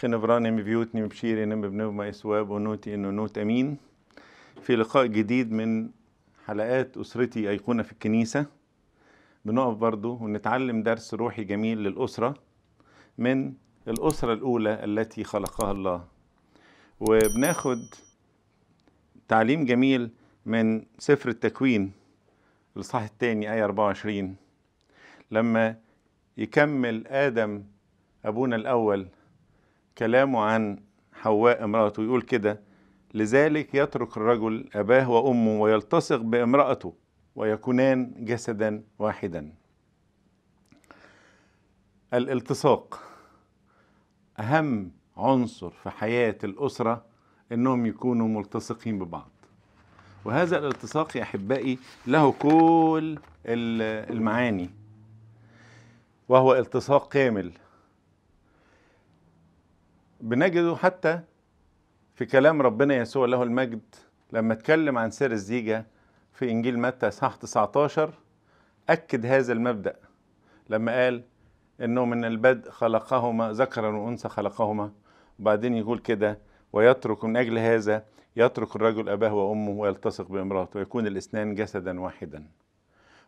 خنفراني ببيوتني بشيري نم بنوب ما إسواب ونوتي إنه نوت أمين في لقاء جديد من حلقات أسرتي أيقونة في الكنيسة بنقف برضو ونتعلم درس روحي جميل للأسرة من الأسرة الأولى التي خلقها الله وبناخد تعليم جميل من سفر التكوين الاصحاح الثاني آية 24 لما يكمل آدم أبونا الأول كلامه عن حواء امرأته يقول كده لذلك يترك الرجل أباه وأمه ويلتصق بامرأته ويكونان جسدا واحدا الالتصاق أهم عنصر في حياة الأسرة أنهم يكونوا ملتصقين ببعض وهذا الالتصاق يا أحبائي له كل المعاني وهو التصاق كامل بنجده حتى في كلام ربنا يسوع له المجد لما اتكلم عن سر الزيجة في إنجيل متى إصحاح 19 أكد هذا المبدأ لما قال إنه من البدء خلقهما ذكرا وأنثى خلقهما وبعدين يقول كده ويترك من أجل هذا يترك الرجل أباه وأمه ويلتصق بامرأته ويكون الاثنان جسدا واحدا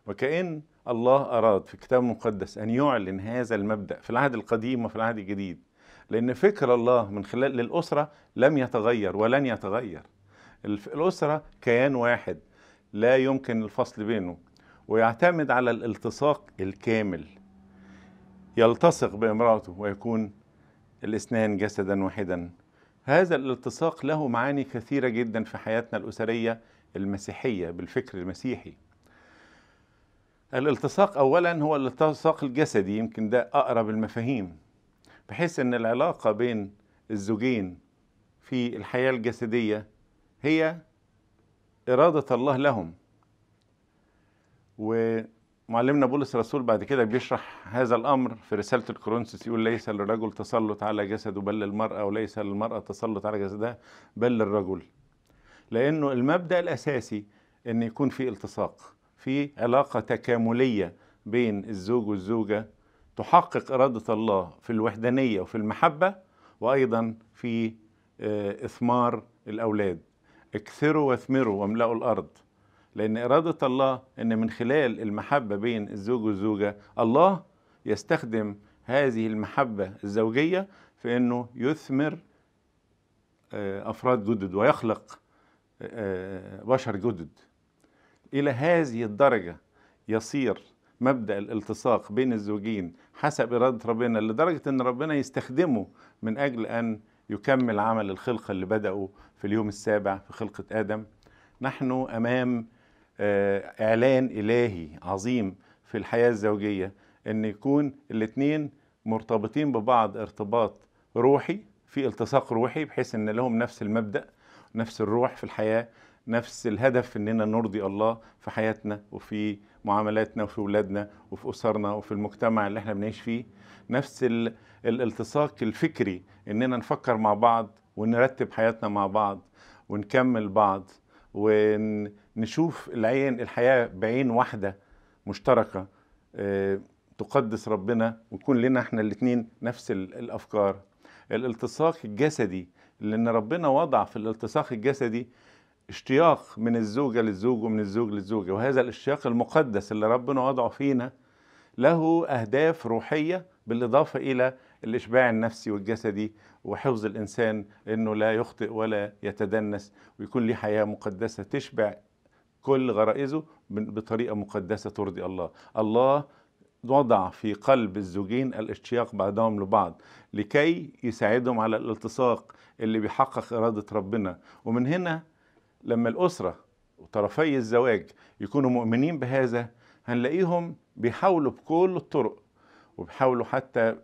وكأن الله أراد في الكتاب المقدس أن يعلن هذا المبدأ في العهد القديم وفي العهد الجديد لأن فكر الله من خلال للأسرة لم يتغير ولن يتغير الأسرة كيان واحد لا يمكن الفصل بينه ويعتمد على الالتصاق الكامل يلتصق بامرأته ويكون الاثنان جسدا واحدا هذا الالتصاق له معاني كثيرة جدا في حياتنا الأسرية المسيحية بالفكر المسيحي الالتصاق أولا هو الالتصاق الجسدي يمكن ده أقرب المفاهيم بحيث ان العلاقه بين الزوجين في الحياه الجسديه هي اراده الله لهم ومعلمنا بولس الرسول بعد كده بيشرح هذا الامر في رساله الكورنثوس يقول ليس للرجل تسلط على جسده بل للمراه وليس للمراه تسلط على جسدها بل للرجل لانه المبدا الاساسي ان يكون في التصاق في علاقه تكامليه بين الزوج والزوجه تحقق إرادة الله في الوحدانية وفي المحبة وأيضا في آه، إثمار الأولاد اكثروا واثمروا واملأوا الأرض لأن إرادة الله أن من خلال المحبة بين الزوج والزوجة الله يستخدم هذه المحبة الزوجية في أنه يثمر آه، أفراد جدد ويخلق آه، بشر جدد إلى هذه الدرجة يصير مبدأ الالتصاق بين الزوجين حسب إرادة ربنا لدرجة أن ربنا يستخدمه من أجل أن يكمل عمل الخلقة اللي بدأوا في اليوم السابع في خلقة آدم نحن أمام آه، إعلان إلهي عظيم في الحياة الزوجية أن يكون الاتنين مرتبطين ببعض ارتباط روحي في التصاق روحي بحيث أن لهم نفس المبدأ نفس الروح في الحياة نفس الهدف اننا نرضي الله في حياتنا وفي معاملاتنا وفي اولادنا وفي اسرنا وفي المجتمع اللي احنا بنعيش فيه نفس الالتصاق الفكري اننا نفكر مع بعض ونرتب حياتنا مع بعض ونكمل بعض ونشوف العين الحياه بعين واحده مشتركه آه، تقدس ربنا ويكون لنا احنا الاثنين نفس الافكار الالتصاق الجسدي لان ربنا وضع في الالتصاق الجسدي اشتياق من الزوجة للزوج ومن الزوج للزوجة وهذا الاشتياق المقدس اللي ربنا وضعه فينا له أهداف روحية بالإضافة إلى الإشباع النفسي والجسدي وحفظ الإنسان أنه لا يخطئ ولا يتدنس ويكون ليه حياة مقدسة تشبع كل غرائزه بطريقة مقدسة ترضي الله الله وضع في قلب الزوجين الاشتياق بعضهم لبعض لكي يساعدهم على الالتصاق اللي بيحقق إرادة ربنا ومن هنا لما الأسرة وطرفي الزواج يكونوا مؤمنين بهذا هنلاقيهم بيحاولوا بكل الطرق وبيحاولوا حتى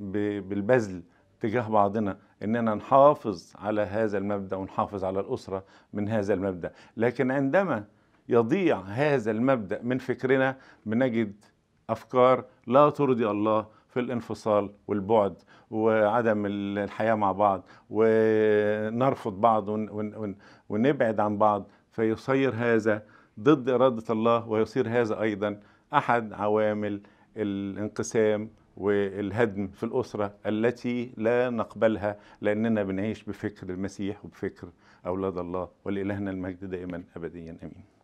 بالبذل تجاه بعضنا اننا نحافظ على هذا المبدا ونحافظ على الاسره من هذا المبدا لكن عندما يضيع هذا المبدا من فكرنا بنجد افكار لا ترضي الله في الانفصال والبعد وعدم الحياة مع بعض ونرفض بعض ونبعد عن بعض فيصير هذا ضد إرادة الله ويصير هذا أيضا أحد عوامل الانقسام والهدم في الأسرة التي لا نقبلها لأننا بنعيش بفكر المسيح وبفكر أولاد الله ولإلهنا المجد دائما أبديا أمين